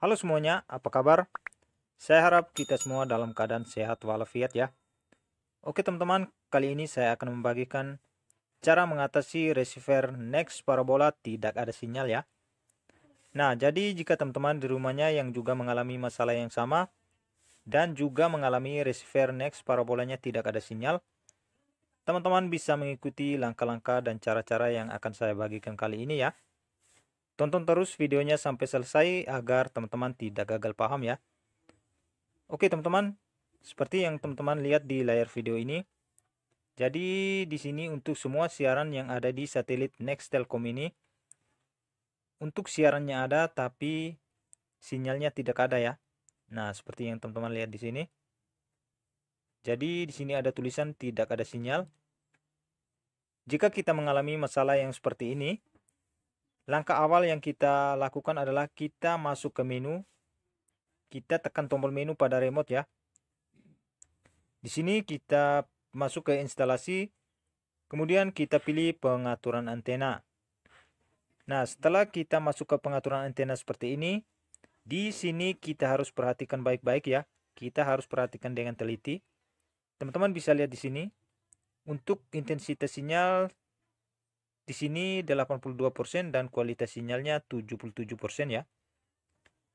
Halo semuanya, apa kabar? Saya harap kita semua dalam keadaan sehat walafiat ya. Oke teman-teman, kali ini saya akan membagikan cara mengatasi receiver next parabola tidak ada sinyal ya. Nah, jadi jika teman-teman di rumahnya yang juga mengalami masalah yang sama dan juga mengalami receiver next parabolanya tidak ada sinyal, teman-teman bisa mengikuti langkah-langkah dan cara-cara yang akan saya bagikan kali ini ya. Tonton terus videonya sampai selesai agar teman-teman tidak gagal paham ya. Oke teman-teman, seperti yang teman-teman lihat di layar video ini. Jadi di sini untuk semua siaran yang ada di satelit Next ini. Untuk siarannya ada tapi sinyalnya tidak ada ya. Nah seperti yang teman-teman lihat di sini. Jadi di sini ada tulisan tidak ada sinyal. Jika kita mengalami masalah yang seperti ini, Langkah awal yang kita lakukan adalah kita masuk ke menu. Kita tekan tombol menu pada remote ya. Di sini kita masuk ke instalasi. Kemudian kita pilih pengaturan antena. Nah, setelah kita masuk ke pengaturan antena seperti ini, di sini kita harus perhatikan baik-baik ya. Kita harus perhatikan dengan teliti. Teman-teman bisa lihat di sini. Untuk intensitas sinyal di sini 82% dan kualitas sinyalnya 77% ya.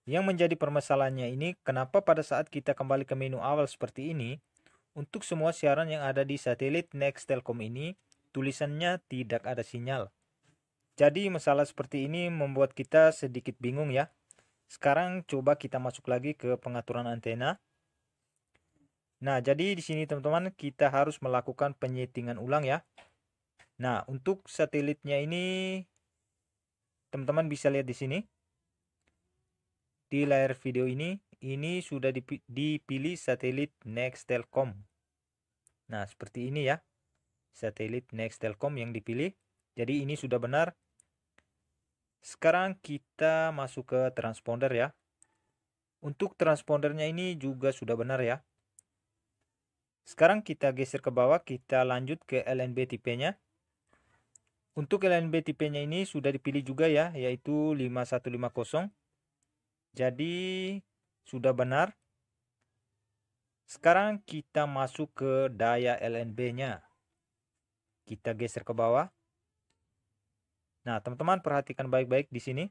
Yang menjadi permasalahannya ini kenapa pada saat kita kembali ke menu awal seperti ini, untuk semua siaran yang ada di satelit Next Telkom ini, tulisannya tidak ada sinyal. Jadi masalah seperti ini membuat kita sedikit bingung ya. Sekarang coba kita masuk lagi ke pengaturan antena. Nah, jadi di sini teman-teman kita harus melakukan penyetingan ulang ya. Nah, untuk satelitnya ini teman-teman bisa lihat di sini. Di layar video ini, ini sudah dipilih satelit Nextelcom. Nah, seperti ini ya. Satelit Nextelcom yang dipilih. Jadi ini sudah benar. Sekarang kita masuk ke transponder ya. Untuk transpondernya ini juga sudah benar ya. Sekarang kita geser ke bawah, kita lanjut ke LNB tipe-nya. Untuk LNB tipenya ini sudah dipilih juga ya, yaitu 5150. Jadi sudah benar. Sekarang kita masuk ke daya LNB-nya. Kita geser ke bawah. Nah, teman-teman perhatikan baik-baik di sini.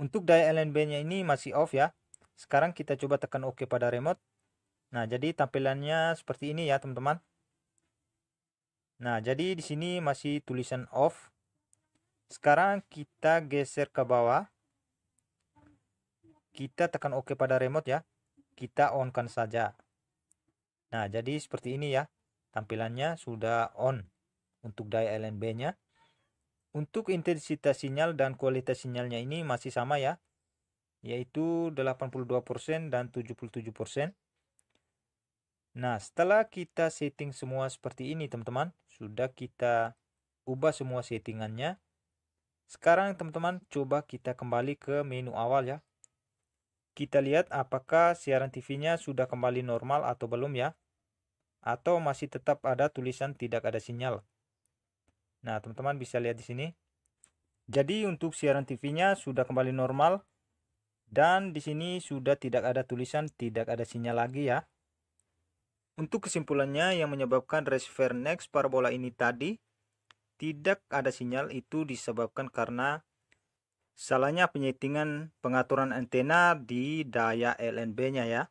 Untuk daya LNB-nya ini masih off ya. Sekarang kita coba tekan OK pada remote. Nah, jadi tampilannya seperti ini ya, teman-teman. Nah, jadi di sini masih tulisan off. Sekarang kita geser ke bawah. Kita tekan OK pada remote ya. Kita on-kan saja. Nah, jadi seperti ini ya. Tampilannya sudah on untuk daya LNB-nya. Untuk intensitas sinyal dan kualitas sinyalnya ini masih sama ya, yaitu 82% dan 77%. Nah, setelah kita setting semua seperti ini, teman-teman, sudah kita ubah semua settingannya. Sekarang, teman-teman, coba kita kembali ke menu awal ya. Kita lihat apakah siaran TV-nya sudah kembali normal atau belum ya. Atau masih tetap ada tulisan tidak ada sinyal. Nah, teman-teman bisa lihat di sini. Jadi, untuk siaran TV-nya sudah kembali normal. Dan di sini sudah tidak ada tulisan tidak ada sinyal lagi ya. Untuk kesimpulannya yang menyebabkan receiver next parabola ini tadi tidak ada sinyal itu disebabkan karena salahnya penyetingan pengaturan antena di daya LNB-nya ya.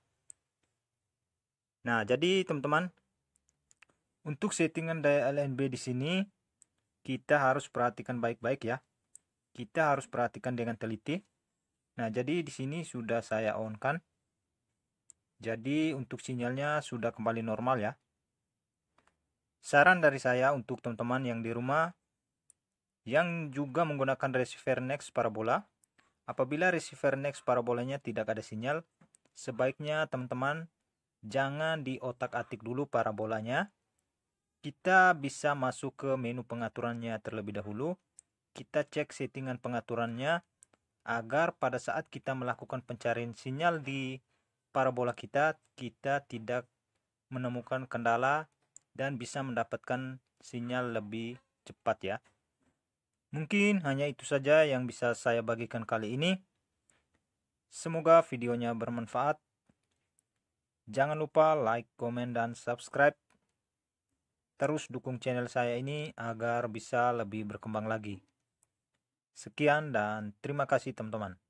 Nah, jadi teman-teman untuk settingan daya LNB di sini kita harus perhatikan baik-baik ya. Kita harus perhatikan dengan teliti. Nah, jadi di sini sudah saya on kan. Jadi untuk sinyalnya sudah kembali normal ya. Saran dari saya untuk teman-teman yang di rumah yang juga menggunakan receiver next parabola, apabila receiver next parabolanya tidak ada sinyal, sebaiknya teman-teman jangan di otak atik dulu parabolanya. Kita bisa masuk ke menu pengaturannya terlebih dahulu. Kita cek settingan pengaturannya agar pada saat kita melakukan pencarian sinyal di parabola kita, kita tidak menemukan kendala dan bisa mendapatkan sinyal lebih cepat ya. Mungkin hanya itu saja yang bisa saya bagikan kali ini. Semoga videonya bermanfaat. Jangan lupa like, komen, dan subscribe. Terus dukung channel saya ini agar bisa lebih berkembang lagi. Sekian dan terima kasih teman-teman.